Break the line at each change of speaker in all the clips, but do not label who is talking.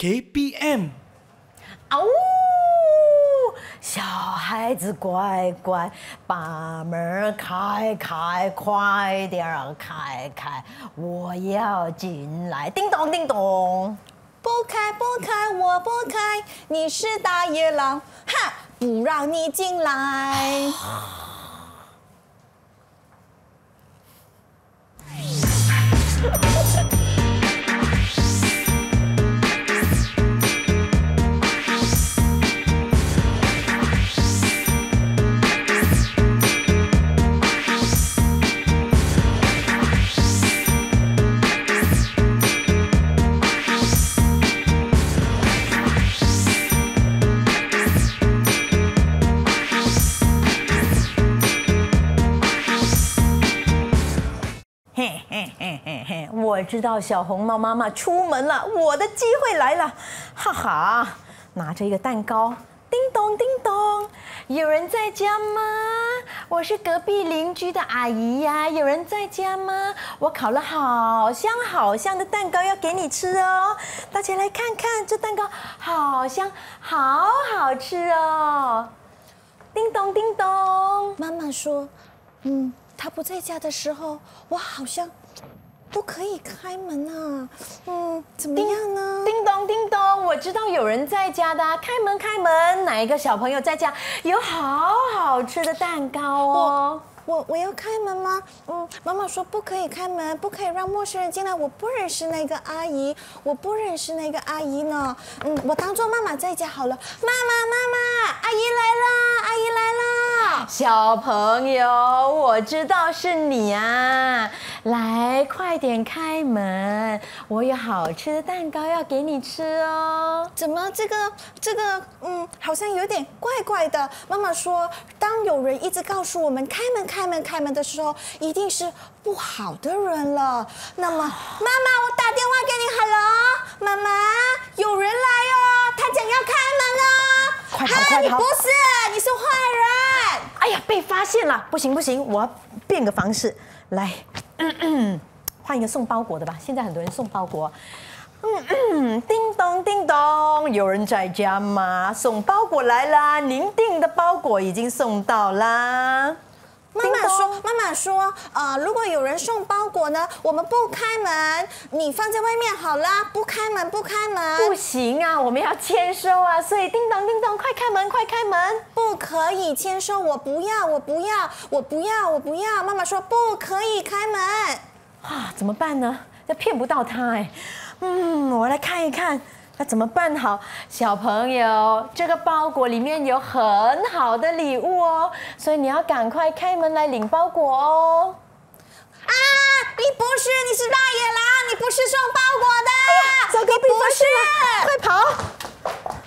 KPM，啊呜！小孩子乖乖，把门开开，快点开开，我要进来。叮咚叮咚，不开不开，我不开，你是大野狼，哈，不让你进来。知道小红帽妈妈出门了，我的机会来了，哈哈！拿着一个蛋糕，叮咚叮咚，有人在家吗？我是隔壁邻居的阿姨呀，有人在家吗？我烤了好香好香的蛋糕要给你吃哦！大家来看看，这蛋糕好香，好好吃哦！叮咚叮咚，妈妈说，嗯，她不在家的时候，我好像。不可以开门啊！嗯，怎么样呢？叮咚叮咚，我知道有人在家的，开门开门，哪一个小朋友在家？有好好吃的蛋糕哦。我我要开门吗？嗯，妈妈说不可以开门，不可以让陌生人进来。我不认识那个阿姨，我不认识那个阿姨呢。嗯，我当做妈妈在家好了。妈妈妈妈，阿姨来了，阿姨来了。小朋友，我知道是你啊！来，快点开门，我有好吃的蛋糕要给你吃哦。怎么这个这个嗯，好像有点怪怪的。妈妈说。当有人一直告诉我们开门、开门、开门的时候，一定是不好的人了。那么，妈妈，我打电话给你，Hello，妈妈，有人来哦，他讲要开门哦，快跑，快跑！不是，你是坏人。哎呀，被发现了，不行，不行，我要变个方式来，换一个送包裹的吧。现在很多人送包裹。嗯，叮咚叮咚，有人在家吗？送包裹来啦，您订的包裹已经送到啦。妈妈说，妈妈说，呃，如果有人送包裹呢，我们不开门，你放在外面好了。不开门，不开门，不行啊，我们要签收啊，所以叮咚叮咚，快开门，快开门，不可以签收，我不要，我不要，我不要，我不要。妈妈说不可以开门，啊，怎么办呢？这骗不到他哎。嗯，我来看一看，那怎么办好？小朋友，这个包裹里面有很好的礼物哦，所以你要赶快开门来领包裹哦。啊，你不是，你是大野狼，你不是送包裹的，李不是，快跑！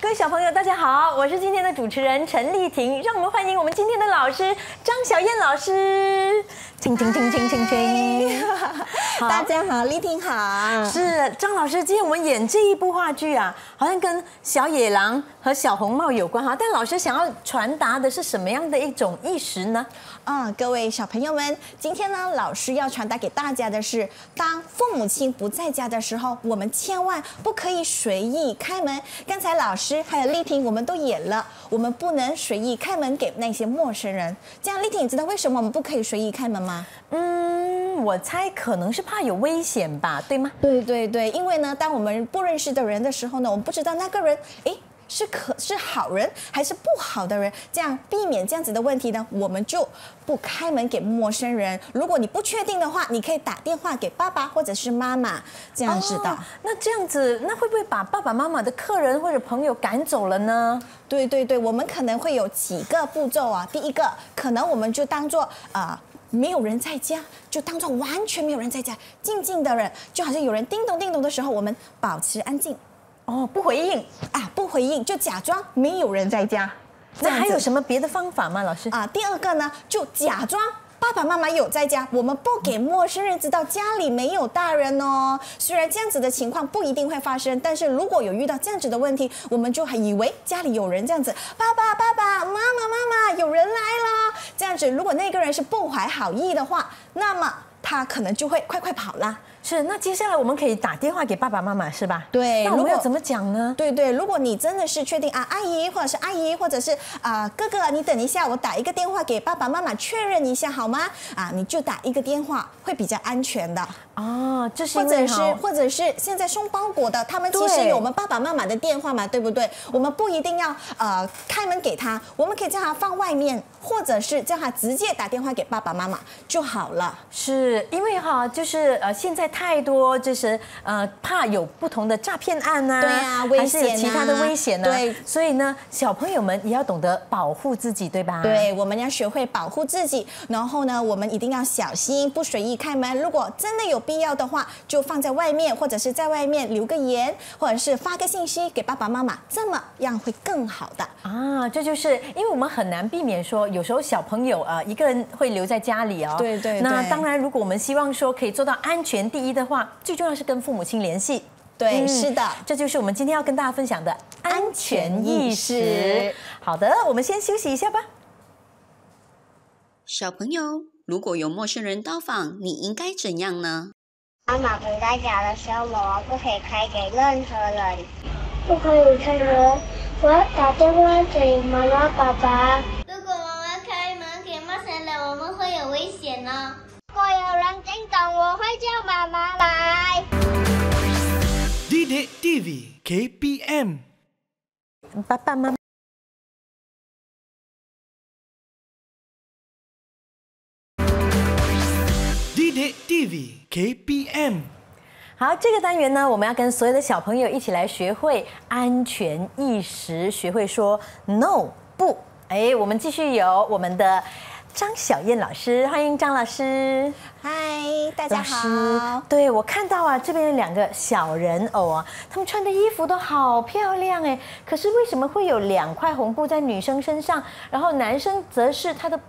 各位小朋友，大家好，我是今天的主持人陈丽婷，让我们欢迎我们今天的老师张小燕老师，请请请请请，请大家好，丽婷好，是张老师，今天我们演这一部话剧啊，好像跟小野狼和小红帽有关哈，但老师想要传达的是什么样的一种意识呢？啊，各位小朋友们，今天呢，老师要传达给大家的是，当父母亲不在家的时候，我们千万不可以随意开门。刚才老师还有丽婷，我们都演了。我们不能随意开门给那些陌生人。这样，丽婷知道为什么我们不可以随意开门吗？嗯，我猜可能是怕有危险吧，对吗？对对对，因为呢，当我们不认识的人的时候呢，我们不知道那个人，哎。是可是好人还是不好的人？这样避免这样子的问题呢？我们就不开门给陌生人。如果你不确定的话，你可以打电话给爸爸或者是妈妈，这样子的。那这样子，那会不会把爸爸妈妈的客人或者朋友赶走了呢？对对对，我们可能会有几个步骤啊。第一个，可能我们就当做啊，没有人在家，就当做完全没有人在家，静静的人，就好像有人叮咚叮咚的时候，我们保持安静。哦，不回应啊，不回应就假装没有人在家。那还有什么别的方法吗，老师？啊，第二个呢，就假装爸爸妈妈有在家，我们不给陌生人知道家里没有大人哦。虽然这样子的情况不一定会发生，但是如果有遇到这样子的问题，我们就还以为家里有人这样子，爸爸爸爸妈妈，有人来了。这样子，如果那个人是不怀好意的话，那么他可能就会快快跑了。是，那接下来我们可以打电话给爸爸妈妈，是吧？对，那我们要怎么讲呢？对对，如果你真的是确定啊，阿姨或者是阿姨或者是啊哥哥，你等一下，我打一个电话给爸爸妈妈确认一下好吗？啊，你就打一个电话会比较安全的。哦，这是因为或者是或者是现在送包裹的，他们其实有我们爸爸妈妈的电话嘛，对不对？我们不一定要呃开门给他，我们可以叫他放外面，或者是叫他直接打电话给爸爸妈妈就好了。是因为哈，就是呃现在太多就是呃怕有不同的诈骗案呐，对啊，还是有其他的危险呢，对，所以呢，小朋友们也要懂得保护自己，对吧？对，我们要学会保护自己，然后呢，我们一定要小心，不随意开门。如果真的有。必要的话，就放在外面，或者是在外面留个言，或者是发个信息给爸爸妈妈，这么样会更好的啊！这就是因为我们很难避免说，有时候小朋友呃一个人会留在家里哦。对对。那当然，如果我们希望说可以做到安全第一的话，最重要是跟父母亲联系。对，是的，这就是我们今天要跟大家分享的安全意识。好的，我们先休息一下吧。小朋友，如果有陌生人到访，你应该怎样呢？妈妈不在家的时候，我不可以开给任何人，不可以开门。我要打电话给妈妈爸爸。如果我们开门给陌生人，我们会有危险呢。如果有人惊动，我会叫妈妈来。d d TV KPM 爸爸妈。D V KPM，好，这个单元呢，我们要跟所有的小朋友一起来学会安全意识，学会说 “no” 不。哎，我们继续有我们的张小燕老师，欢迎张老师。嗨，大家好。对，我看到啊，这边有两个小人偶啊，他们穿的衣服都好漂亮哎。可是为什么会有两块红布在女生身上，然后男生则是他的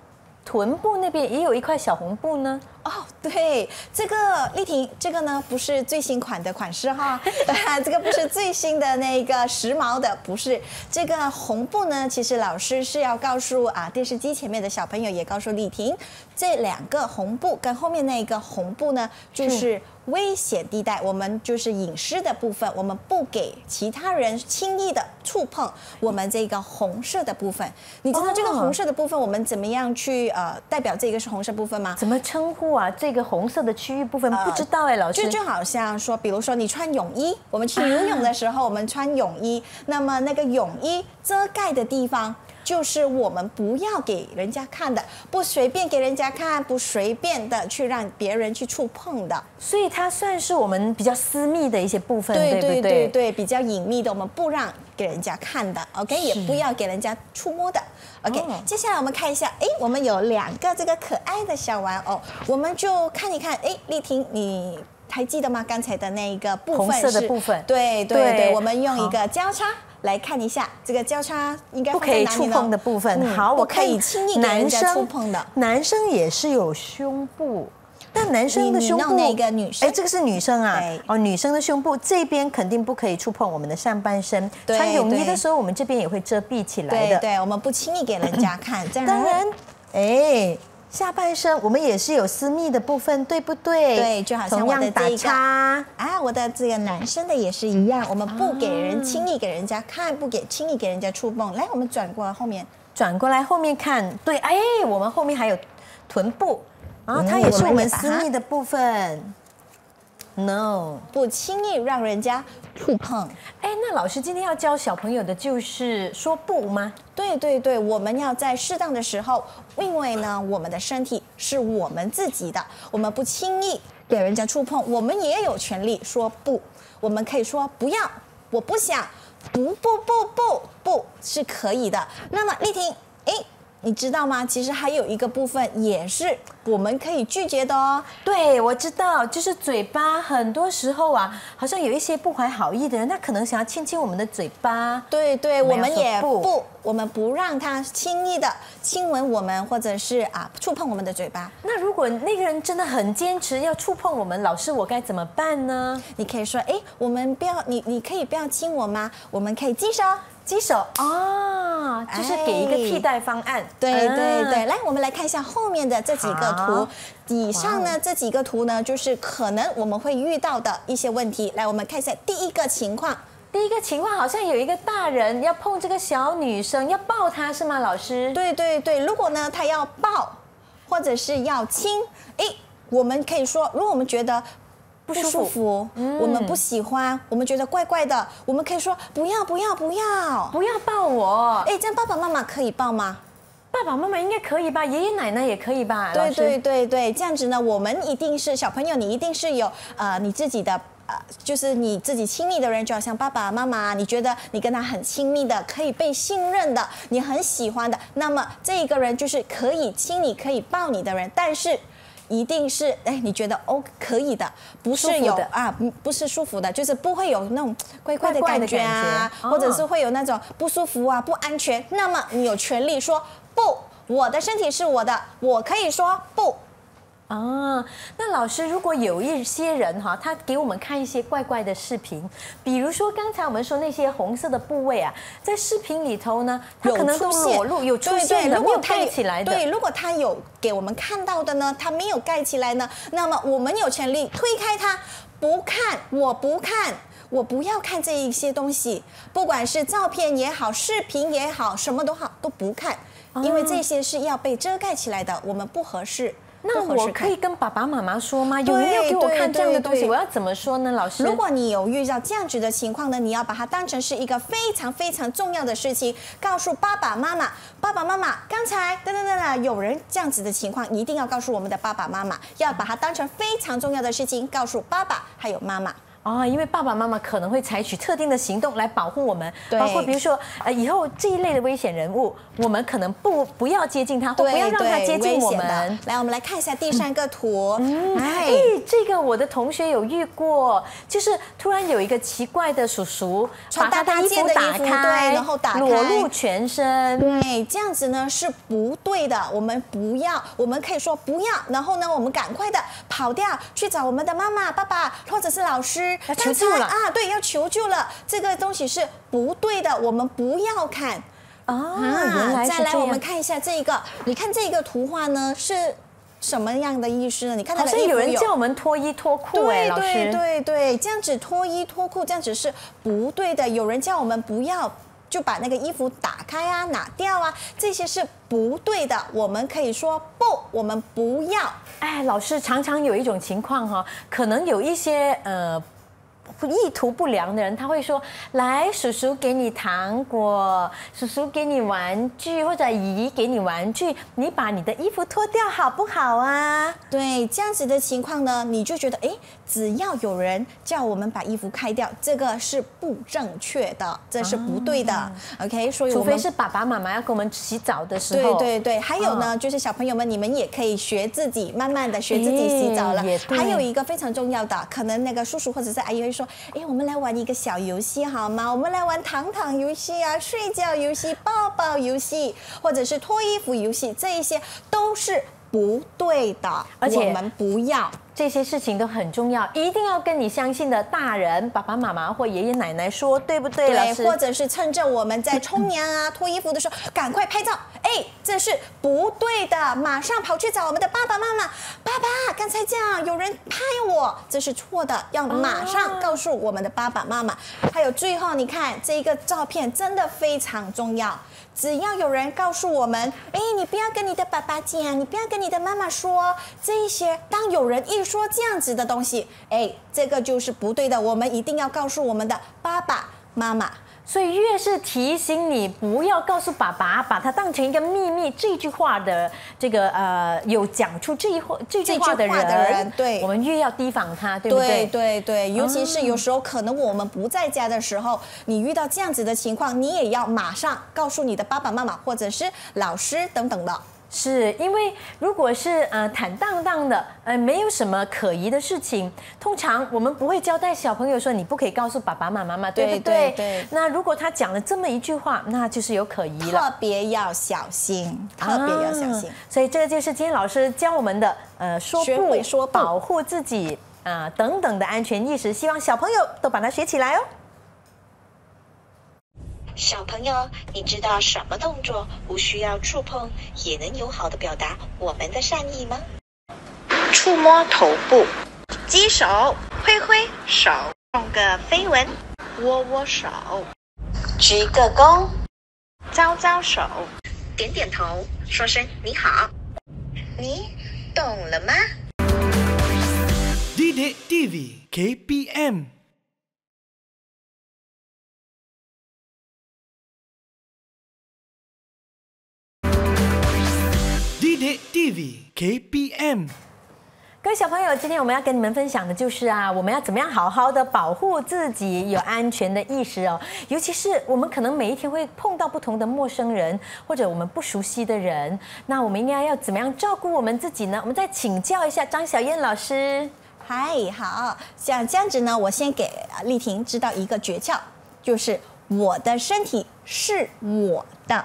臀部那边也有一块小红布呢？哦，对，这个丽婷，这个呢不是最新款的款式哈，这个不是最新的那个时髦的，不是。这个红布呢，其实老师是要告诉啊，电视机前面的小朋友也告诉丽婷，这两个红布跟后面那一个红布呢，就是危险地带，我们就是隐私的部分，我们不给其他人轻易的触碰我们这个红色的部分。你知道这个红色的部分我们怎么样去呃代表这个是红色部分吗？怎么称呼？哇，这个红色的区域部分不知道哎，老师，就就好像说，比如说你穿泳衣，我们去游泳的时候，我们穿泳衣，那么那个泳衣遮盖的地方，就是我们不要给人家看的，不随便给人家看，不随便的去让别人去触碰的，所以它算是我们比较私密的一些部分，对对对？对，比较隐秘的，我们不让。给人家看的，OK，也不要给人家触摸的，OK。接下来我们看一下，哎，我们有两个这个可爱的小玩偶，我们就看一看。哎，丽婷，你还记得吗？刚才的那一个部分是红色的部分，对对对。我们用一个交叉来看一下，这个交叉应该不可以触碰的部分。好，我可以轻易男生触碰的。男生也是有胸部。那男生的胸部，哎，这个是女生啊，哦，女生的胸部这边肯定不可以触碰我们的上半身。穿泳衣的时候，我们这边也会遮蔽起来的。对，我们不轻易给人家看。当然，哎，下半身我们也是有私密的部分，对不对？对，就好像我的这个，哎，我的这个男生的也是一样，我们不给人轻易给人家看，不给轻易给人家触碰。来，我们转过来后面，转过来后面看，对，哎，我们后面还有臀部。
啊，它也是我们私密
的部分。No，不轻易让人家触碰。哎，那老师今天要教小朋友的就是说不吗？对对对，我们要在适当的时候，因为呢，我们的身体是我们自己的，我们不轻易给人家触碰，我们也有权利说不。我们可以说不要，我不想，不不不不不，是可以的。那么，丽婷，哎。你知道吗？其实还有一个部分也是我们可以拒绝的哦。对，我知道，就是嘴巴。很多时候啊，好像有一些不怀好意的人，他可能想要亲亲我们的嘴巴。对对，我们也不，我们不让他轻易的亲吻我们，或者是啊，触碰我们的嘴巴。那如果那个人真的很坚持要触碰我们，老师我该怎么办呢？你可以说，哎，我们不要，你你可以不要亲我吗？我们可以接受。机手啊，就是给一个替代方案。对对对，来，我们来看一下后面的这几个图。以上呢这几个图呢，就是可能我们会遇到的一些问题。来，我们看一下第一个情况。第一个情况好像有一个大人要碰这个小女生，要抱她是吗，老师？对对对，如果呢他要抱，或者是要亲，哎，我们可以说，如果我们觉得。不舒服，我们不喜欢，我们觉得怪怪的，我们可以说不要不要不要不要抱我。哎，这样爸爸妈妈可以抱吗？爸爸妈妈应该可以吧，爷爷奶奶也可以吧。对对对对，这样子呢，我们一定是小朋友，你一定是有呃你自己的呃，就是你自己亲密的人，就好像爸爸妈妈，你觉得你跟他很亲密的，可以被信任的，你很喜欢的，那么这一个人就是可以亲你可以抱你的人，但是。一定是哎，你觉得哦可以的，不是有啊，不是舒服的，就是不会有那种怪怪的感觉啊，或者是会有那种不舒服啊、不安全。那么你有权利说不，我的身体是我的，我可以说不。啊，那老师，如果有一些人哈，他给我们看一些怪怪的视频，比如说刚才我们说那些红色的部位啊，在视频里头呢，有出现，有出现，如果他有盖起来的，对，如果他有给我们看到的呢，他没有盖起来呢，那么我们有权利推开他，不看，我不看，我不要看这一些东西，不管是照片也好，视频也好，什么都好都不看，因为这些是要被遮盖起来的，我们不合适。那我可以跟爸爸妈妈说吗？有没有给我看这样的东西？我要怎么说呢？老师，如果你有遇到这样子的情况呢，你要把它当成是一个非常非常重要的事情，告诉爸爸妈妈。爸爸妈妈，刚才等等等等，有人这样子的情况，一定要告诉我们的爸爸妈妈，要把它当成非常重要的事情告诉爸爸还有妈妈。啊，因为爸爸妈妈可能会采取特定的行动来保护我们，包括比如说，呃，以后这一类的危险人物，我们可能不不要接近他，或不要让他接近我们。来，我们来看一下第三个图。哎，这个我的同学有遇过，就是突然有一个奇怪的叔叔，把他衣服打开，然后打开裸露全身。对，这样子呢是不对的，我们不要，我们可以说不要，然后呢，我们赶快的跑掉，去找我们的妈妈、爸爸或者是老师。求救了啊！对，要求救了。这个东西是不对的，我们不要看啊。再来，我们看一下这一个。你看这个图画呢，是什么样的意思呢？你看到这衣有。人叫我们脱衣脱裤，对对对对，这样子脱衣脱裤，这样子是不对的。有人叫我们不要就把那个衣服打开啊、拿掉啊，这些是不对的。我们可以说不，我们不要。哎，老师常常有一种情况哈，可能有一些呃。意图不良的人，他会说：“来，叔叔给你糖果，叔叔给你玩具，或者姨给你玩具，你把你的衣服脱掉好不好啊？”对，这样子的情况呢，你就觉得哎，只要有人叫我们把衣服开掉，这个是不正确的，这是不对的。OK，所以除非是爸爸妈妈要给我们洗澡的时候。对对对，还有呢，就是小朋友们，你们也可以学自己慢慢的学自己洗澡了。还有一个非常重要的，可能那个叔叔或者是阿姨。说，哎，我们来玩一个小游戏好吗？我们来玩糖糖游戏啊，睡觉游戏、抱抱游戏，或者是脱衣服游戏，这一些都是不对的，而且我们不要。这些事情都很重要，一定要跟你相信的大人，爸爸妈妈或爷爷奶奶说，对不对嘞？或者是趁着我们在冲凉啊、脱衣服的时候，赶快拍照。哎，这是不对的，马上跑去找我们的爸爸妈妈。爸爸，刚才这样有人拍我，这是错的，要马上告诉我们的爸爸妈妈。还有最后，你看这一个照片真的非常重要，只要有人告诉我们，哎，你不要跟你的爸爸讲，你不要跟你的妈妈说，这一些当有人一说这样子的东西，哎，这个就是不对的。我们一定要告诉我们的爸爸妈妈。所以越是提醒你不要告诉爸爸，把它当成一个秘密，这句话的这个呃，有讲出这一话、这句话的人，对，我们越要提防他，对不对？对对对，尤其是有时候可能我们不在家的时候，你遇到这样子的情况，你也要马上告诉你的爸爸妈妈或者是老师等等的。是因为，如果是呃坦荡荡的，呃没有什么可疑的事情，通常我们不会交代小朋友说你不可以告诉爸爸妈妈，嘛，对不对？那如果他讲了这么一句话，那就是有可疑了，特别要小心，特别要小心。所以这个就是今天老师教我们的，呃说不、说保护自己啊等等的安全意识，希望小朋友都把它学起来哦。小朋友，你知道什么动作不需要触碰也能友好的表达我们的善意吗？触摸头部，击手，挥挥手，弄个飞吻，握握手，鞠个躬，招招手，点点头，说声你好。你懂了吗？D D D V K P M。KTV KPM，各位小朋友，今天我们要跟你们分享的就是啊，我们要怎么样好好的保护自己，有安全的意识哦。尤其是我们可能每一天会碰到不同的陌生人，或者我们不熟悉的人，那我们应该要怎么样照顾我们自己呢？我们再请教一下张小燕老师。嗨，好，像这样子呢，我先给丽婷知道一个诀窍，就是我的身体是我的。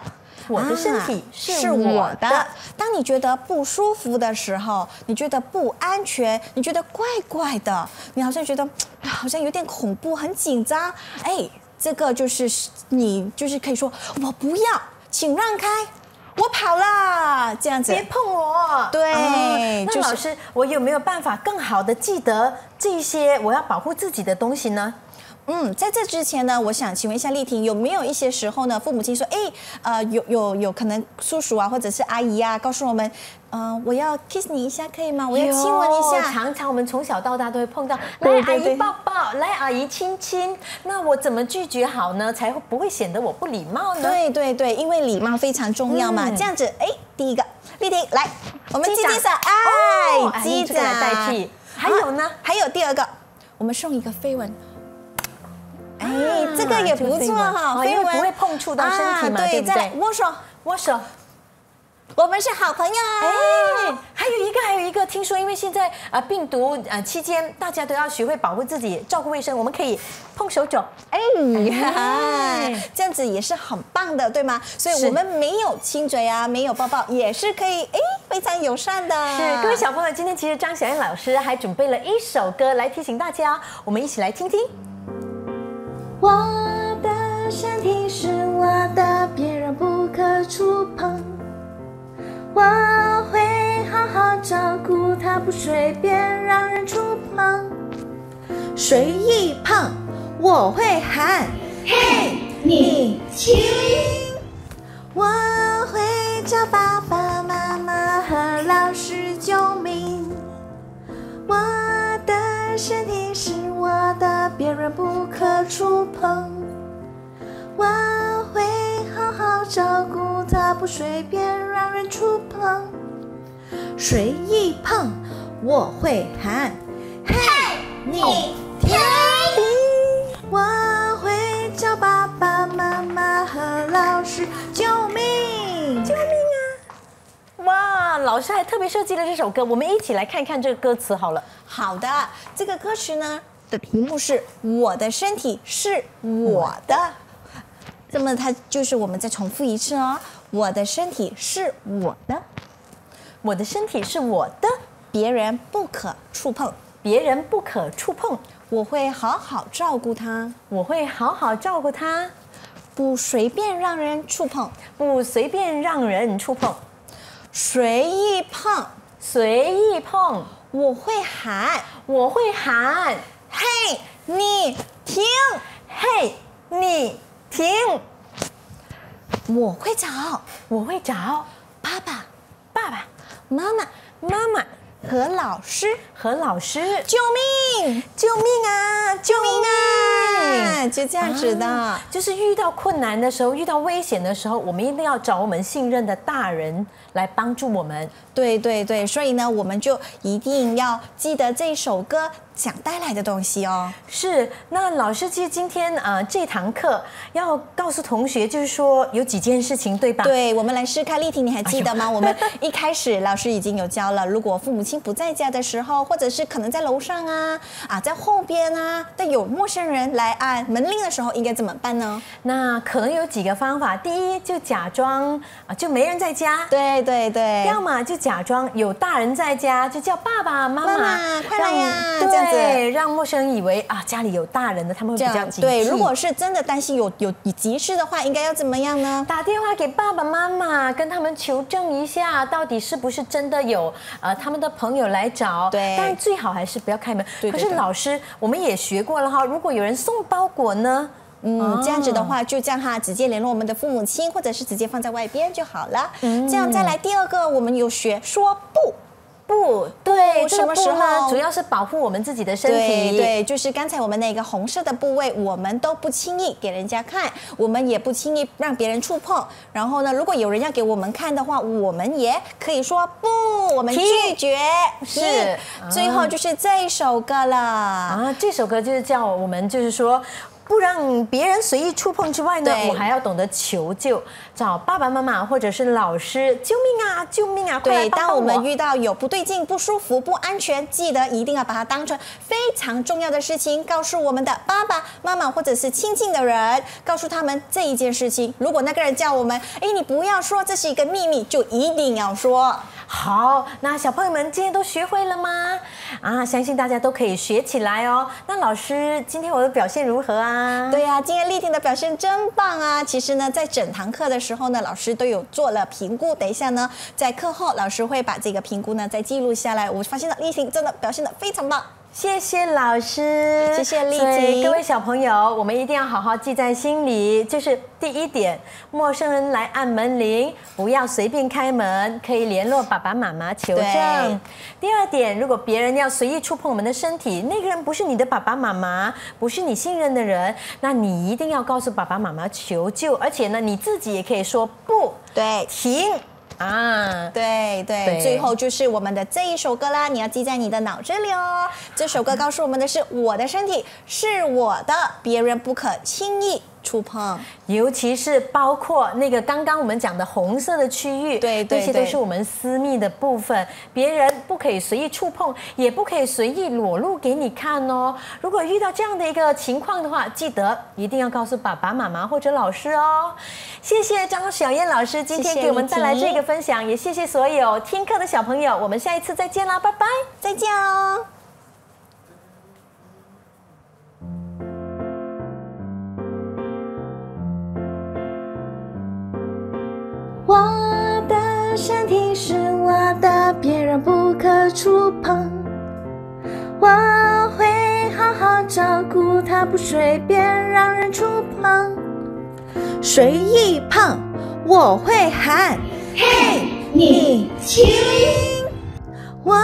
我的身体是我的。当你觉得不舒服的时候，你觉得不安全，你觉得怪怪的，你好像觉得 好像有点恐怖，很紧张。哎，这个就是你就是可以说我不要，请让开，我跑了，这样子，别碰我。对，那老师，我有没有办法更好的记得这些我要保护自己的东西呢？嗯，在这之前呢，我想请问一下丽婷，有没有一些时候呢，父母亲说，哎，呃，有有有可能叔叔啊，或者是阿姨啊，告诉我们，呃，我要 kiss 你一下可以吗？我要亲吻一下。常常我们从小到大都会碰到，来阿姨抱抱，来阿姨亲亲。那我怎么拒绝好呢？才不会显得我不礼貌呢？对对对，因为礼貌非常重要嘛。这样子，哎，第一个，丽婷来，我们击一下哎，亲一下代替。还有呢，还有第二个，我们送一个飞吻。哎，这个也不错哈，因为不会碰触到身体嘛，对不对？握手，握手，我们是好朋友。哎，还有一个，还有一个，听说因为现在啊病毒啊期间，大家都要学会保护自己，照顾卫生。我们可以碰手肘，哎，这样子也是很棒的，对吗？所以，我们没有亲嘴啊，没有抱抱，也是可以，哎，非常友善的。是，各位小朋友，今天其实张小燕老师还准备了一首歌来提醒大家，我们一起来听听。我的身体是我的，别人不可触碰。我会好好照顾它，不随便让人触碰。随意碰，我会喊，嘿，你停。我会叫爸爸妈妈和老师救命。我的身体。别人不可触碰，我会好好照顾他，不随便让人触碰。谁一碰，我会喊：“嘿，你听！”我会叫爸爸妈妈和老师：“救命！救命啊！”哇，老师还特别设计了这首歌，我们一起来看一看这个歌词好了。好的，这个歌词呢？的题目是“我的身体是我的”，那么它就是我们再重复一次哦，“我的身体是我的，我的身体是我的，别人不可触碰，别人不可触碰，我会好好照顾它，我会好好照顾它，不随便让人触碰，不随便让人触碰，随意碰，随意碰，我会喊，我会喊。”嘿，你停！嘿，你停！我会找，我会找爸爸，爸爸妈妈，妈妈和老师，和老师，救命！救命啊！救命啊！就这样子的，就是遇到困难的时候，遇到危险的时候，我们一定要找我们信任的大人来帮助我们。对对对，所以呢，我们就一定要记得这首歌想带来的东西哦。是，那老师其实今天啊，这堂课要告诉同学，就是说有几件事情，对吧？对我们来试看丽婷，你还记得吗？我们一开始老师已经有教了，如果父母亲不在家的时候，或者是可能在楼上啊啊，在后边啊，但有陌生人来。按门铃的时候应该怎么办呢？那可能有几个方法，第一就假装啊，就没人在家。对对对，要么就假装有大人在家，就叫爸爸妈妈，快来呀，对，让陌生人以为啊家里有大人的，他们会比较急。对，如果是真的担心有有急事的话，应该要怎么样呢？打电话给爸爸妈妈，跟他们求证一下，到底是不是真的有呃他们的朋友来找。对，但最好还是不要开门。可是老师，我们也学过了哈，如果有人送。包裹呢？嗯，这样子的话，就这样哈，直接联络我们的父母亲，或者是直接放在外边就好了。嗯，这样再来第二个，我们有学说不。不对，什么时候？主要是保护我们自己的身体。对对，就是刚才我们那个红色的部位，我们都不轻易给人家看，我们也不轻易让别人触碰。然后呢，如果有人要给我们看的话，我们也可以说不，我们拒绝。是，最后就是这一首歌了。啊，这首歌就是叫我们，就是说。不让别人随意触碰之外呢，我还要懂得求救，找爸爸妈妈或者是老师，救命啊，救命啊，快来帮我！当我们遇到有不对劲、不舒服、不安全，记得一定要把它当成非常重要的事情，告诉我们的爸爸妈妈或者是亲近的人，告诉他们这一件事情。如果那个人叫我们，哎，你不要说这是一个秘密，就一定要说。好，那小朋友们今天都学会了吗？啊，相信大家都可以学起来哦。那老师，今天我的表现如何啊？对呀，今天丽婷的表现真棒啊！其实呢，在整堂课的时候呢，老师都有做了评估。等一下呢，在课后老师会把这个评估呢再记录下来。我发现了丽婷真的表现的非常棒。谢谢老师，谢谢丽婷。各位小朋友，我们一定要好好记在心里。就是第一点，陌生人来按门铃，不要随便开门，可以联络爸爸妈妈求证。第二点，如果别人要随意触碰我们的身体，那个人不是你的爸爸妈妈，不是你信任的人，那你一定要告诉爸爸妈妈求救，而且呢，你自己也可以说不，对，停。啊，对对，最后就是我们的这一首歌啦，你要记在你的脑子里哦。这首歌告诉我们的是，我的身体是我的，别人不可轻易。触碰，尤其是包括那个刚刚我们讲的红色的区域，对这些都是我们私密的部分，别人不可以随意触碰，也不可以随意裸露给你看哦。如果遇到这样的一个情况的话，记得一定要告诉爸爸妈妈或者老师哦。谢谢张小燕老师今天给我们带来这个分享，也谢谢所有听课的小朋友，我们下一次再见啦，拜拜，再见哦。身体是我的，别人不可触碰。我会好好照顾它，不随便让人触碰。随意碰，我会喊，嘿，你停！我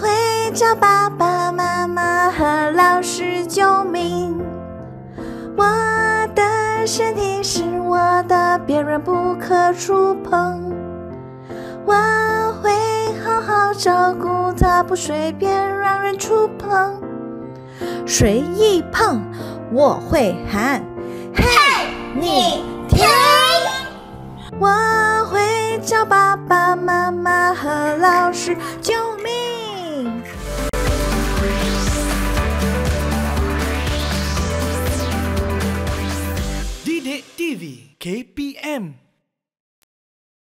会叫爸爸妈妈和老师救命。我的身体是我的，别人不可触碰。我会好好照顾他，不随便让人触碰。谁一碰，我会喊：“嘿，你停！”我会叫爸爸妈妈和老师救命。Didi v KPM。